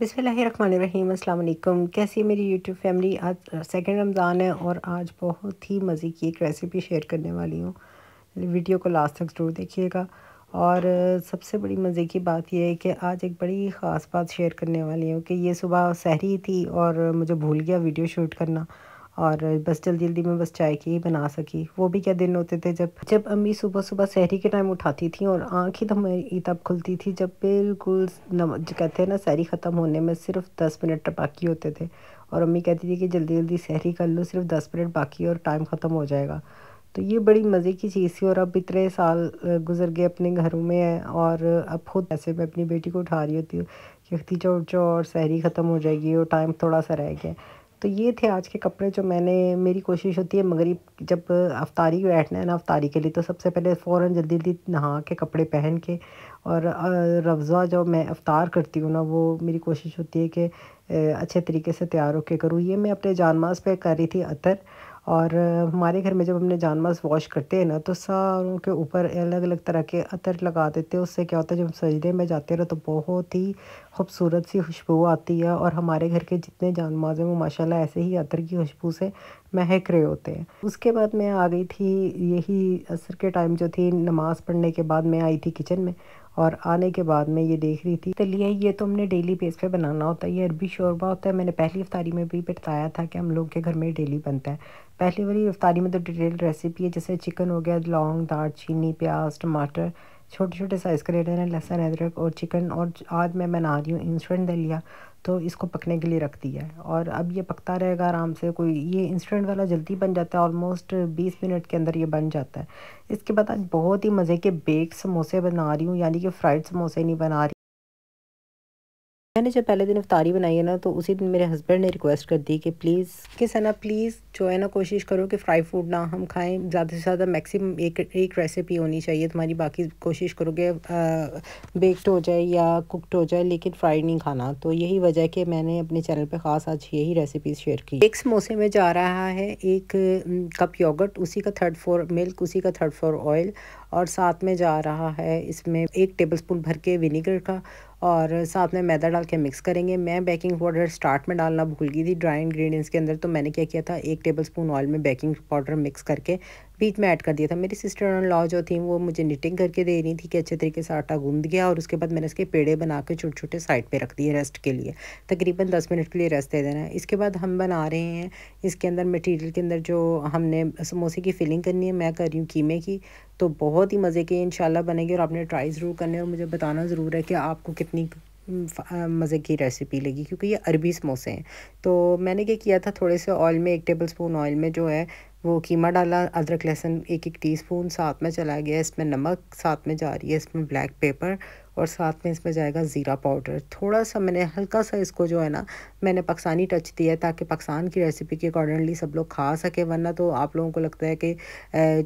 बिसमीम अल्लाम कैसी है मेरी यूट्यूब फैमिली आज सेकेंड रमज़ान है और आज बहुत ही मज़े की एक रेसिपी शेयर करने वाली हूँ वीडियो को लास्ट तक ज़रूर देखिएगा और सबसे बड़ी मज़े की बात यह है कि आज एक बड़ी ख़ास बात शेयर करने वाली हूँ कि ये सुबह सहरी थी और मुझे भूल गया वीडियो शूट करना और बस जल्दी जल्दी में बस चाय की ही बना सकी वो भी क्या दिन होते थे जब जब अम्मी सुबह सुबह सहरी के टाइम उठाती थी और आँख ही तो मेरी तब खुलती थी जब बिल्कुल नम जो कहते हैं ना सहरी ख़त्म होने में सिर्फ दस मिनट बाकी होते थे और अम्मी कहती थी कि जल्दी जल्दी सहरी कर लो सिर्फ दस मिनट बाकी और टाइम ख़त्म हो जाएगा तो ये बड़ी मज़े की चीज़ थी और अब इतने साल गुजर गए अपने घरों में और अब खुद ऐसे मैं अपनी बेटी को उठा रही होती हूँ कि उठ जाओ और सहरी ख़त्म हो जाएगी और टाइम थोड़ा सा रह गया तो ये थे आज के कपड़े जो मैंने मेरी कोशिश होती है मगरिब जब अफ्तारी बैठना है ना अफ्तारी के लिए तो सबसे पहले फ़ौर जल्दी जल्दी नहा के कपड़े पहन के और रवज़ा जो मैं अफ्तार करती हूँ ना वो मेरी कोशिश होती है कि अच्छे तरीके से तैयार होकर करूँ ये मैं अपने जानमाज पे कर रही थी अतर और हमारे घर में जब हमने जानवर वॉश करते हैं ना तो सारों के ऊपर अलग अलग तरह के अतर लगा देते हैं उससे क्या होता है जब सजदे में जाते हैं ना तो बहुत ही खूबसूरत सी खुशबू आती है और हमारे घर के जितने जानवर हैं वो माशाल्लाह ऐसे ही अतर की खुशबू से महक रहे होते हैं उसके बाद मैं आ गई थी यही असर के टाइम जो थी नमाज़ पढ़ने के बाद मैं आई थी किचन में और आने के बाद मैं ये देख रही थी तलिया ये तो हमने डेली बेस पे बनाना होता है ये अरबी शोरबा होता है मैंने पहली अफ्तारी में भी बताया था कि हम लोग के घर में डेली बनता है पहली वाली अफ्तारी में तो डिटेल रेसिपी है जैसे चिकन हो गया लौंग दाल चीनी प्याज टमाटर छोटे छोटे साइज़ का ले लेना लहसुन अदरक और चिकन और आज मैं बना रही हूँ इंस्टेंट दलिया तो इसको पकने के लिए रख दिया है और अब ये पकता रहेगा आराम से कोई ये इंस्टेंट वाला जल्दी बन जाता है ऑलमोस्ट बीस मिनट के अंदर ये बन जाता है इसके बाद आज बहुत ही मज़े के बेक समोसे बना रही हूँ यानी कि फ्राइड समोसे नहीं बना रही मैंने जब पहले दिन अफ्तारी बनाई है ना तो उसी दिन मेरे हस्बैंड ने रिक्वेस्ट कर दी कि प्लीज़ किस सना प्लीज़ जो है ना कोशिश करो कि फ्राई फूड ना हम खाएं ज़्यादा से ज़्यादा मैक्सिमम एक एक रेसिपी होनी चाहिए तुम्हारी बाकी कोशिश करो बेक्ड हो जाए या कुकड हो जाए लेकिन फ्राइड नहीं खाना तो यही वजह है कि मैंने अपने चैनल पर ख़ास आज यही रेसिपीज़ शेयर की एक समोसे में जा रहा है एक कप योगट उसी का थर्ड फोर मिल्क उसी का थर्ड फोर ऑयल और साथ में जा रहा है इसमें एक टेबल स्पून भर के विनीगर का और साथ में मैदा डाल के मिक्स करेंगे मैं बेकिंग पाउडर स्टार्ट में डालना भूल गई थी ड्राई इंग्रेडिएंट्स के अंदर तो मैंने क्या किया था एक टेबल स्पून ऑयल में बेकिंग पाउडर मिक्स करके बीच में ऐड कर दिया था मेरी सिस्टर इन लॉ जो थी वो मुझे निटिंग करके दे रही थी कि अच्छे तरीके से आटा गूंद गया और उसके बाद मैंने इसके पेड़े बना के छोटे छोटे साइड पे रख दिए रेस्ट के लिए तकरीबन दस मिनट के लिए रेस्ट दे देना है इसके बाद हम बना रहे हैं इसके अंदर मटीरियल के अंदर जो हमने समोसे की फिलिंग करनी है मैं कर रही हूँ कीमे की तो बहुत ही मज़े के इन बनेगी और आपने ट्राई ज़रूर करने और मुझे बताना ज़रूर है कि आपको कितनी मज़े की रेसिपी लगी क्योंकि ये अरबी समोसे हैं तो मैंने क्या किया था थोड़े से ऑयल में एक टेबल स्पून ऑयल में जो है वो कीमा डाला अदरक लहसुन एक एक टीस्पून साथ में चला गया इसमें नमक साथ में जा रही है इसमें ब्लैक पेपर और साथ में इसमें जाएगा ज़ीरा पाउडर थोड़ा सा मैंने हल्का सा इसको जो है ना मैंने पाकिस्तानी टच दिया है ताकि पाकिस्तान की रेसिपी के अकॉर्डिंगली सब लोग खा सके वरना तो आप लोगों को लगता है कि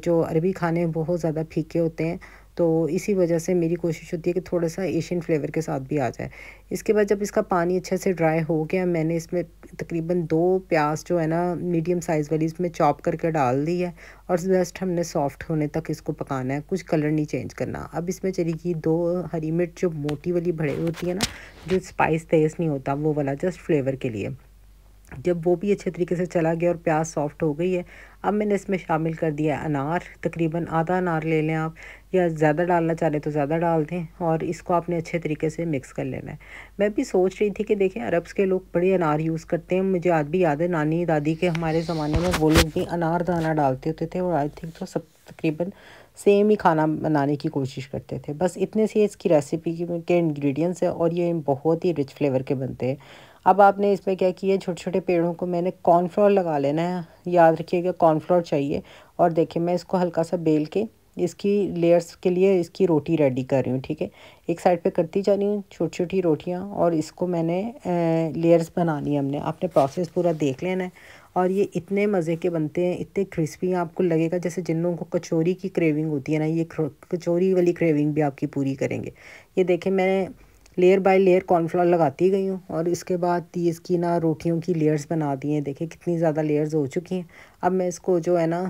जो अरबी खाने बहुत ज़्यादा फीके होते हैं तो इसी वजह से मेरी कोशिश होती है कि थोड़ा सा एशियन फ्लेवर के साथ भी आ जाए इसके बाद जब इसका पानी अच्छे से ड्राई हो गया मैंने इसमें तकरीबन दो प्याज जो है ना मीडियम साइज़ वाली इसमें चॉप करके डाल दी है और जस्ट हमने सॉफ्ट होने तक इसको पकाना है कुछ कलर नहीं चेंज करना अब इसमें चलेगी दो हरी मिर्च जो मोटी वाली भड़े होती है ना जो स्पाइस तेज़ नहीं होता वो वाला जस्ट फ्लेवर के लिए जब वो भी अच्छे तरीके से चला गया और प्याज सॉफ्ट हो गई है अब मैंने इसमें शामिल कर दिया अनार तकरीबन आधा अनार ले लें आप या ज़्यादा डालना चाह रहे तो ज़्यादा डाल दें और इसको आपने अच्छे तरीके से मिक्स कर लेना है मैं भी सोच रही थी कि देखें अरब्स के लोग बड़े अनार यूज़ करते हैं मुझे आज भी याद है नानी दादी के हमारे ज़माने में वो लोग भी अनार दाना डालते होते थे और आई थिंक तो सब तकरीबन सेम ही खाना बनाने की कोशिश करते थे बस इतने से इसकी रेसिपी के इन्ग्रीडियंट्स है और ये बहुत ही रिच फ्लेवर के बनते हैं अब आपने इसमें क्या किया छोटे छोटे पेड़ों को मैंने कॉर्नफ्लोर लगा लेना है याद रखिएगा कॉर्नफ्लोर चाहिए और देखिए मैं इसको हल्का सा बेल के इसकी लेयर्स के लिए इसकी रोटी रेडी कर रही हूँ ठीक है एक साइड पे करती जा रही हूँ छोटी छोटी रोटियाँ और इसको मैंने लेयर्स बनानी है हमने आपने प्रोसेस पूरा देख लेना है और ये इतने मज़े के बनते हैं इतने क्रिस्पी आपको लगेगा जैसे जिन लोगों को कचौरी की क्रेविंग होती है ना ये कचौरी वाली क्रेविंग भी आपकी पूरी करेंगे ये देखें मैंने लेयर बाय लेयर कॉर्नफ्लावर लगाती गई हूँ और इसके बाद इसकी ना रोटियों की लेयर्स बना दी हैं देखिए कितनी ज़्यादा लेयर्स हो चुकी हैं अब मैं इसको जो है ना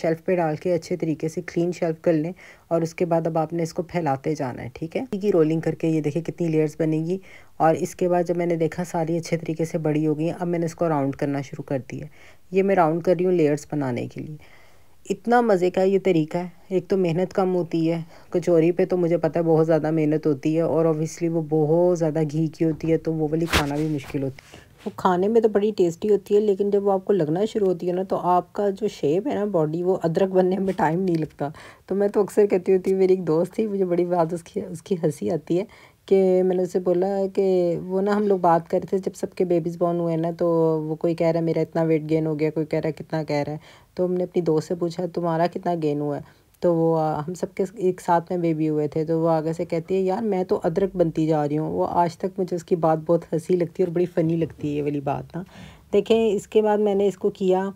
शेल्फ़ पे डाल के अच्छे तरीके से क्लीन शेल्फ़ कर लें और उसके बाद अब आपने इसको फैलाते जाना है ठीक है की रोलिंग करके ये देखिए कितनी लेयर्स बनेगी और इसके बाद जब मैंने देखा सारी अच्छे तरीके से बड़ी हो गई अब मैंने इसको राउंड करना शुरू कर दिया ये मैं राउंड कर रही हूँ लेयर्स बनाने के लिए इतना मज़े का ये तरीका है एक तो मेहनत कम होती है कचौरी पे तो मुझे पता है बहुत ज़्यादा मेहनत होती है और ऑब्वियसली वो बहुत ज़्यादा घी की होती है तो वो वाली खाना भी मुश्किल होती है वो खाने में तो बड़ी टेस्टी होती है लेकिन जब वो आपको लगना शुरू होती है ना तो आपका जो शेप है ना बॉडी वो अदरक बनने में टाइम नहीं लगता तो मैं तो अक्सर कहती होती हूँ मेरी एक दोस्त थी मुझे बड़ी बात उसकी उसकी हंसी आती है कि मैंने उसे बोला कि वो ना हम लोग बात कर रहे थे जब सबके बेबीज़ बॉर्न हुए ना तो वो कोई कह रहा है मेरा इतना वेट गेन हो गया कोई कह रहा है कितना कह रहा है तो हमने अपनी दोस्त से पूछा तुम्हारा कितना गेन हुआ है तो वो हम सब के एक साथ में बेबी हुए थे तो वो आगे से कहती है यार मैं तो अदरक बनती जा रही हूँ वो आज तक मुझे उसकी बात बहुत हंसी लगती है और बड़ी फ़नी लगती है ये वाली बात ना हाँ। देखें इसके बाद मैंने इसको किया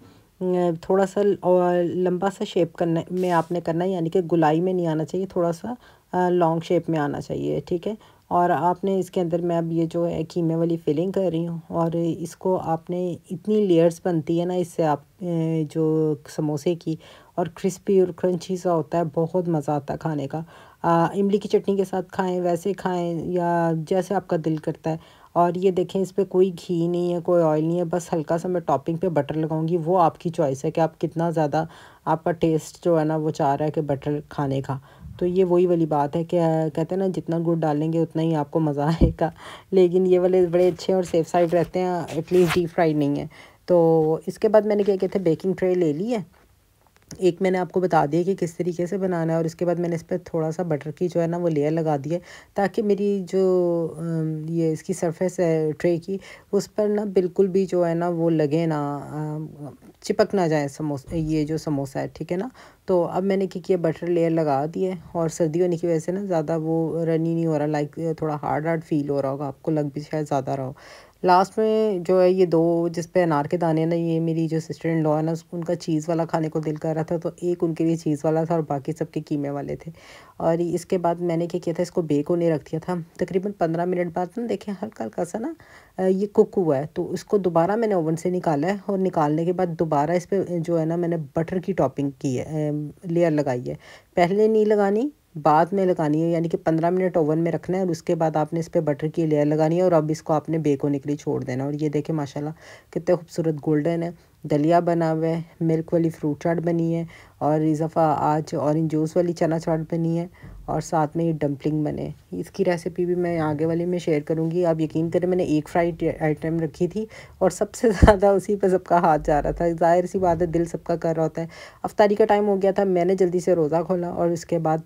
थोड़ा सा और लंबा सा शेप करने में आपने करना है यानी कि गुलाई में नहीं आना चाहिए थोड़ा सा लॉन्ग शेप में आना चाहिए ठीक है और आपने इसके अंदर मैं अब ये जो है कीमे वाली फिलिंग कर रही हूँ और इसको आपने इतनी लेयर्स बनती है ना इससे आप जो समोसे की और क्रिस्पी और क्रंची सा होता है बहुत मज़ा आता है खाने का इमली की चटनी के साथ खाएं वैसे खाएं या जैसे आपका दिल करता है और ये देखें इस पर कोई घी नहीं है कोई ऑयल नहीं है बस हल्का सा मैं टॉपिंग पे बटर लगाऊंगी वो आपकी चॉइस है कि आप कितना ज़्यादा आपका टेस्ट जो है ना वो चाह रहा है कि बटर खाने का तो ये वही वाली बात है कि कहते हैं ना जितना गुड़ डालेंगे उतना ही आपको मज़ा आएगा लेकिन ये वाले बड़े अच्छे और सेफ साइड रहते हैं एटलीस्ट डीप फ्राइड नहीं है तो इसके बाद मैंने क्या कहते हैं बेकिंग ट्रे ले ली है एक मैंने आपको बता दिया कि किस तरीके से बनाना है और इसके बाद मैंने इस पर थोड़ा सा बटर की जो है ना वो लेयर लगा दी है ताकि मेरी जो ये इसकी सरफेस है ट्रे की उस पर ना बिल्कुल भी जो है ना वो लगे ना चिपक ना जाए समोसा ये जो समोसा है ठीक है ना तो अब मैंने क्या किया बटर लेयर लगा दी है और सर्दी होने की वजह से ना ज़्यादा वो रन ही नहीं हो रहा लाइक थोड़ा हार्ड हार्ड फील हो रहा होगा आपको लग भी शायद ज़्यादा रहा हो लास्ट में जो है ये दो जिस पे अनार के दाने ना ये मेरी जो सिस्टर इन लॉ है ना उनका चीज़ वाला खाने को दिल कर रहा था तो एक उनके लिए चीज़ वाला था और बाकी सबके कीमे वाले थे और इसके बाद मैंने क्या किया था इसको बेक होने रख दिया था तकरीबन पंद्रह मिनट बाद ना देखें हल्का हल्का सा ना ये कुक हुआ है तो इसको दोबारा मैंने ओवन से निकाला है और निकालने के बाद दोबारा इस पर जो है ना मैंने बटर की टॉपिंग की है लेयर लगाई है पहले नहीं लगानी बाद में लगानी है यानी कि पंद्रह मिनट ओवन में रखना है और उसके बाद आपने इस पर बटर की लेयर लगानी है और अब इसको आपने बेक होने के लिए छोड़ देना और ये देखें माशाल्लाह कितने खूबसूरत गोल्डन है दलिया बना हुआ है मिल्क वाली फ्रूट चाट बनी है और इजाफा आज ऑरेंज जूस वाली चना चाट बनी है और साथ में ये डम्पलिंग बने इसकी रेसिपी भी मैं आगे वाली में शेयर करूँगी आप यकीन करें मैंने एक फ्राइड आइटम रखी थी और सबसे ज़्यादा उसी पर सबका हाथ जा रहा था ज़ाहिर सी बात है दिल सबका कर रहा होता है अफ्तारी का टाइम हो गया था मैंने जल्दी से रोज़ा खोला और उसके बाद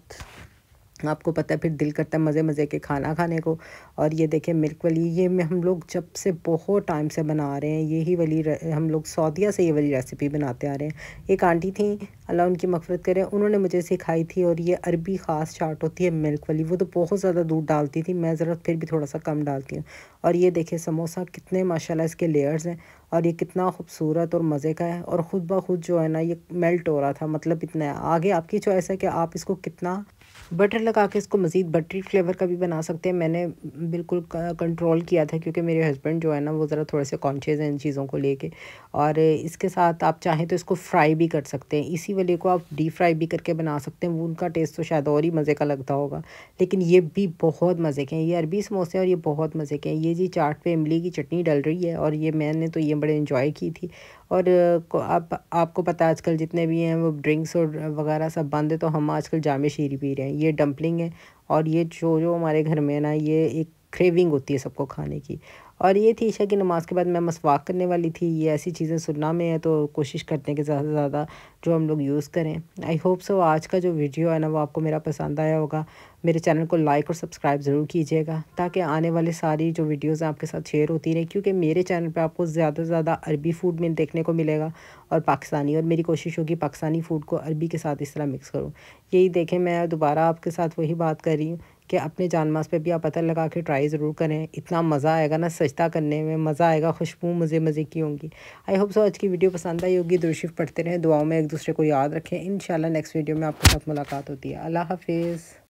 आपको पता है फिर दिल करता है मज़े मज़े के खाना खाने को और ये देखें मिल्क वाली ये मैं हम लोग जब से बहुत टाइम से बना रहे हैं यही वाली हम लोग सऊदिया से ये वाली रेसिपी बनाते आ रहे हैं एक आंटी थी अल्लाह उनकी मफ़रत करें उन्होंने मुझे सिखाई थी और ये अरबी ख़ास चाट होती है मिल्क वाली वो तो बहुत ज़्यादा दूध डालती थी मैं ज़रा फिर भी थोड़ा सा कम डालती हूँ और ये देखें समोसा कितने माशा इसके लेयर्स हैं और ये कितना खूबसूरत और मज़े का है और ख़ुद ब खुद जो है ना ये मेल्ट हो रहा था मतलब इतना है आगे आपकी चॉइस है कि आप इसको कितना बटर लगा के इसको मज़ीद बटरी फ्लेवर का भी बना सकते हैं मैंने बिल्कुल कंट्रोल किया था क्योंकि मेरे हस्बैंड जो है ना वो ज़रा थोड़े से कॉन्शियस हैं इन चीज़ों को लेके और इसके साथ आप चाहें तो इसको फ्राई भी कर सकते हैं इसी वाले को आप डीप फ्राई भी करके बना सकते हैं वो उनका टेस्ट तो शायद और ही मज़े का लगता होगा लेकिन ये भी बहुत मज़े के हैं ये अरबी समोसे और ये बहुत मज़े के हैं ये जी चाट पे इमली की चटनी डल रही है और ये मैंने तो ये बड़े इन्जॉय की थी और आप आपको पता आजकल जितने भी हैं वो ड्रिंक्स और वगैरह सब बंद है तो हम आजकल जाम शीरी पी रहे हैं ये डम्पलिंग है और ये जो जो हमारे घर में ना ये एक क्रेविंग होती है सबको खाने की और ये थी ईशा की नमाज़ के बाद मैं मसवाक करने वाली थी ये ऐसी चीज़ें सुनना में है तो कोशिश करते हैं कि ज़्यादा से ज़्यादा जो हम लोग यूज़ करें आई होप सो आज का जो वीडियो है ना वो आपको मेरा पसंद आया होगा मेरे चैनल को लाइक और सब्सक्राइब ज़रूर कीजिएगा ताकि आने वाले सारी जो वीडियोज़ हैं आपके साथ शेयर होती रहें क्योंकि मेरे चैनल पर आपको ज़्यादा से ज़्यादा अरबी फूड में देखने को मिलेगा और पाकिस्तानी और मेरी कोशिश होगी पाकिस्तानी फ़ूड को अरबी के साथ इस तरह मिक्स करूँ यही देखें मैं दोबारा आपके साथ वही बात कर रही हूँ कि अपने जानमास पे भी आप पता लगा के ट्राई ज़रूर करें इतना मज़ा आएगा ना सजता करने में मज़ा आएगा खुशबू मज़े मज़े की होंगी आई होप सो आज की वीडियो पसंद आई होगी दुरुशिफ पढ़ते रहें दुआओं में एक दूसरे को याद रखें इन नेक्स्ट वीडियो में आपके साथ मुलाकात होती है अल्लाह हाफिज़